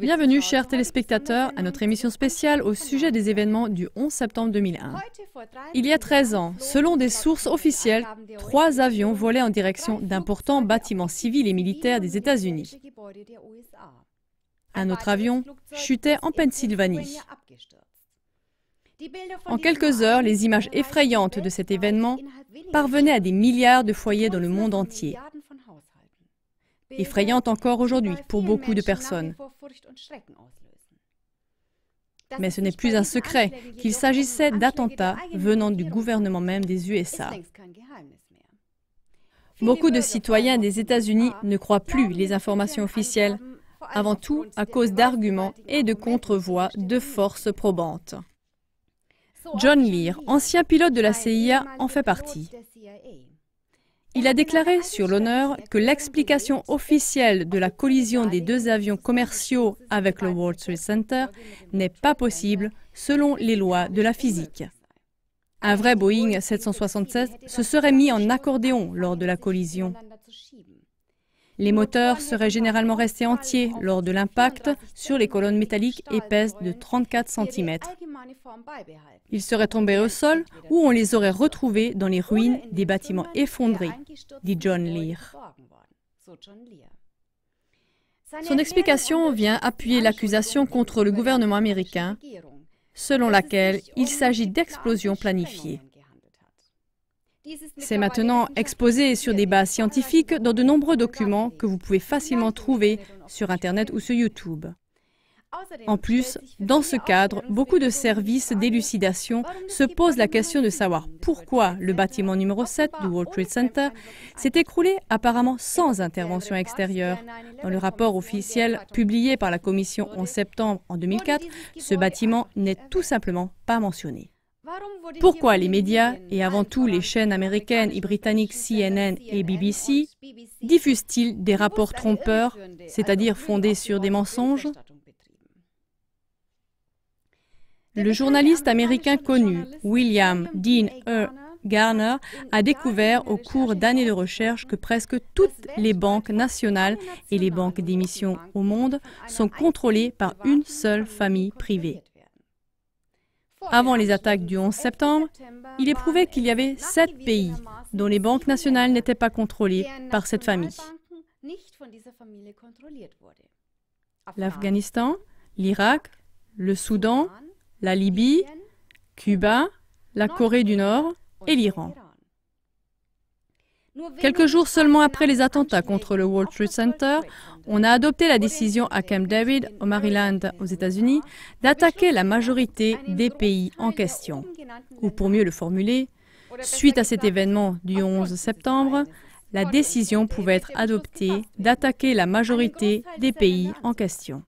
Bienvenue, chers téléspectateurs, à notre émission spéciale au sujet des événements du 11 septembre 2001. Il y a 13 ans, selon des sources officielles, trois avions volaient en direction d'importants bâtiments civils et militaires des États-Unis. Un autre avion chutait en Pennsylvanie. En quelques heures, les images effrayantes de cet événement parvenaient à des milliards de foyers dans le monde entier effrayante encore aujourd'hui pour beaucoup de personnes. Mais ce n'est plus un secret qu'il s'agissait d'attentats venant du gouvernement même des USA. Beaucoup de citoyens des États-Unis ne croient plus les informations officielles, avant tout à cause d'arguments et de contre-voix de forces probantes. John Lear, ancien pilote de la CIA, en fait partie. Il a déclaré sur l'honneur que l'explication officielle de la collision des deux avions commerciaux avec le World Trade Center n'est pas possible selon les lois de la physique. Un vrai Boeing 777 se serait mis en accordéon lors de la collision. Les moteurs seraient généralement restés entiers lors de l'impact sur les colonnes métalliques épaisses de 34 cm. Ils seraient tombés au sol ou on les aurait retrouvés dans les ruines des bâtiments effondrés, dit John Lear. Son explication vient appuyer l'accusation contre le gouvernement américain, selon laquelle il s'agit d'explosions planifiées. C'est maintenant exposé sur des bases scientifiques dans de nombreux documents que vous pouvez facilement trouver sur Internet ou sur YouTube. En plus, dans ce cadre, beaucoup de services d'élucidation se posent la question de savoir pourquoi le bâtiment numéro 7 du World Trade Center s'est écroulé apparemment sans intervention extérieure. Dans le rapport officiel publié par la Commission en septembre en 2004, ce bâtiment n'est tout simplement pas mentionné. Pourquoi les médias, et avant tout les chaînes américaines et britanniques CNN et BBC, diffusent-ils des rapports trompeurs, c'est-à-dire fondés sur des mensonges Le journaliste américain connu, William Dean e. Garner, a découvert au cours d'années de recherche que presque toutes les banques nationales et les banques d'émission au monde sont contrôlées par une seule famille privée. Avant les attaques du 11 septembre, il est prouvé qu'il y avait sept pays dont les banques nationales n'étaient pas contrôlées par cette famille. L'Afghanistan, l'Irak, le Soudan, la Libye, Cuba, la Corée du Nord et l'Iran. Quelques jours seulement après les attentats contre le World Trade Center, on a adopté la décision à Camp David, au Maryland, aux États-Unis, d'attaquer la majorité des pays en question. Ou pour mieux le formuler, suite à cet événement du 11 septembre, la décision pouvait être adoptée d'attaquer la majorité des pays en question.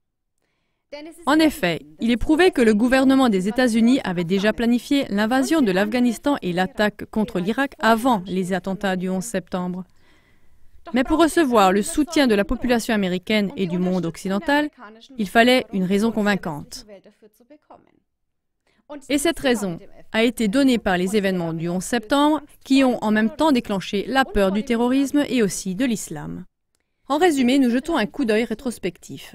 En effet, il est prouvé que le gouvernement des États-Unis avait déjà planifié l'invasion de l'Afghanistan et l'attaque contre l'Irak avant les attentats du 11 septembre. Mais pour recevoir le soutien de la population américaine et du monde occidental, il fallait une raison convaincante. Et cette raison a été donnée par les événements du 11 septembre qui ont en même temps déclenché la peur du terrorisme et aussi de l'islam. En résumé, nous jetons un coup d'œil rétrospectif.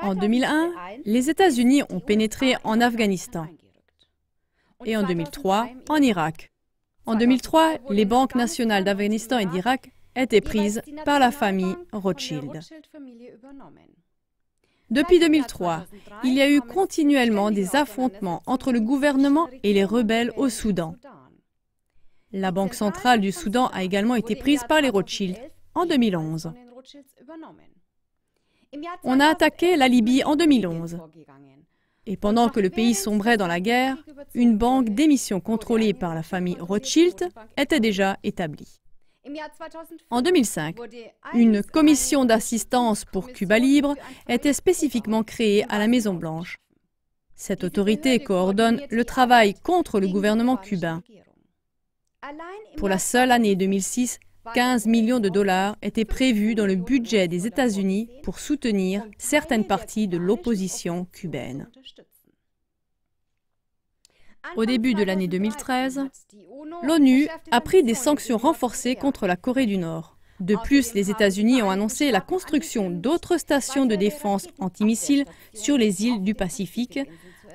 En 2001, les États-Unis ont pénétré en Afghanistan et en 2003 en Irak. En 2003, les banques nationales d'Afghanistan et d'Irak étaient prises par la famille Rothschild. Depuis 2003, il y a eu continuellement des affrontements entre le gouvernement et les rebelles au Soudan. La Banque centrale du Soudan a également été prise par les Rothschild en 2011. On a attaqué la Libye en 2011. Et pendant que le pays sombrait dans la guerre, une banque d'émissions contrôlée par la famille Rothschild était déjà établie. En 2005, une commission d'assistance pour Cuba libre était spécifiquement créée à la Maison-Blanche. Cette autorité coordonne le travail contre le gouvernement cubain. Pour la seule année 2006, 15 millions de dollars étaient prévus dans le budget des États-Unis pour soutenir certaines parties de l'opposition cubaine. Au début de l'année 2013, l'ONU a pris des sanctions renforcées contre la Corée du Nord. De plus, les États-Unis ont annoncé la construction d'autres stations de défense antimissiles sur les îles du Pacifique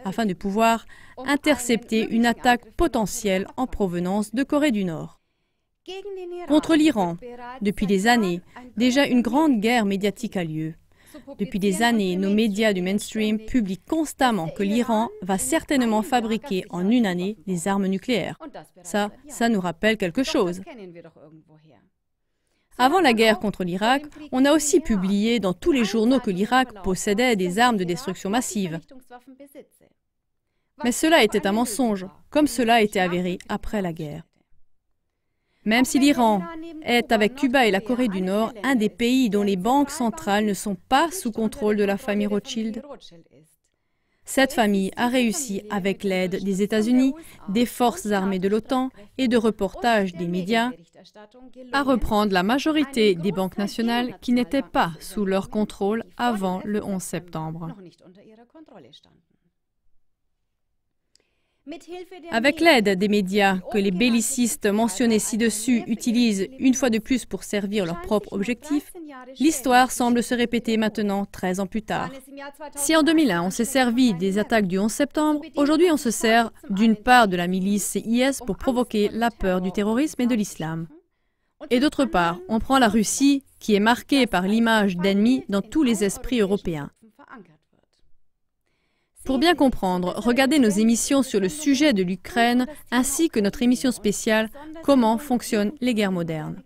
afin de pouvoir intercepter une attaque potentielle en provenance de Corée du Nord contre l'Iran. Depuis des années, déjà une grande guerre médiatique a lieu. Depuis des années, nos médias du mainstream publient constamment que l'Iran va certainement fabriquer en une année des armes nucléaires. Ça, ça nous rappelle quelque chose. Avant la guerre contre l'Irak, on a aussi publié dans tous les journaux que l'Irak possédait des armes de destruction massive. Mais cela était un mensonge, comme cela a été avéré après la guerre. Même si l'Iran est, avec Cuba et la Corée du Nord, un des pays dont les banques centrales ne sont pas sous contrôle de la famille Rothschild, cette famille a réussi, avec l'aide des États-Unis, des forces armées de l'OTAN et de reportages des médias, à reprendre la majorité des banques nationales qui n'étaient pas sous leur contrôle avant le 11 septembre. Avec l'aide des médias que les bellicistes mentionnés ci-dessus utilisent une fois de plus pour servir leur propre objectif, l'histoire semble se répéter maintenant 13 ans plus tard. Si en 2001 on s'est servi des attaques du 11 septembre, aujourd'hui on se sert d'une part de la milice CIS pour provoquer la peur du terrorisme et de l'islam. Et d'autre part, on prend la Russie, qui est marquée par l'image d'ennemi dans tous les esprits européens. Pour bien comprendre, regardez nos émissions sur le sujet de l'Ukraine ainsi que notre émission spéciale Comment fonctionnent les guerres modernes.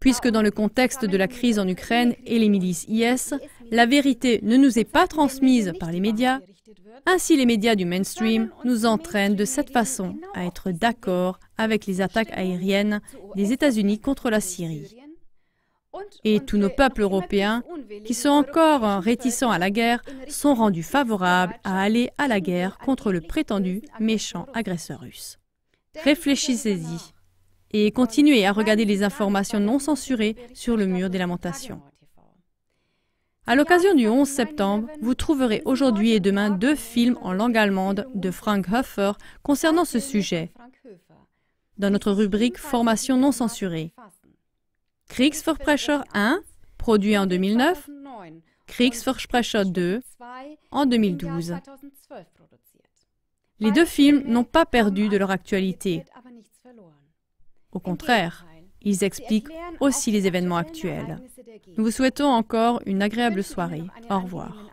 Puisque dans le contexte de la crise en Ukraine et les milices IS, la vérité ne nous est pas transmise par les médias, ainsi les médias du mainstream nous entraînent de cette façon à être d'accord avec les attaques aériennes des États-Unis contre la Syrie et tous nos peuples européens qui sont encore réticents à la guerre sont rendus favorables à aller à la guerre contre le prétendu méchant agresseur russe. Réfléchissez-y et continuez à regarder les informations non censurées sur le mur des lamentations. À l'occasion du 11 septembre, vous trouverez aujourd'hui et demain deux films en langue allemande de Frank Hofer concernant ce sujet dans notre rubrique Formation non censurée. Pressure 1, produit en 2009, Kriegsverbrecher 2, en 2012. Les deux films n'ont pas perdu de leur actualité. Au contraire, ils expliquent aussi les événements actuels. Nous vous souhaitons encore une agréable soirée. Au revoir.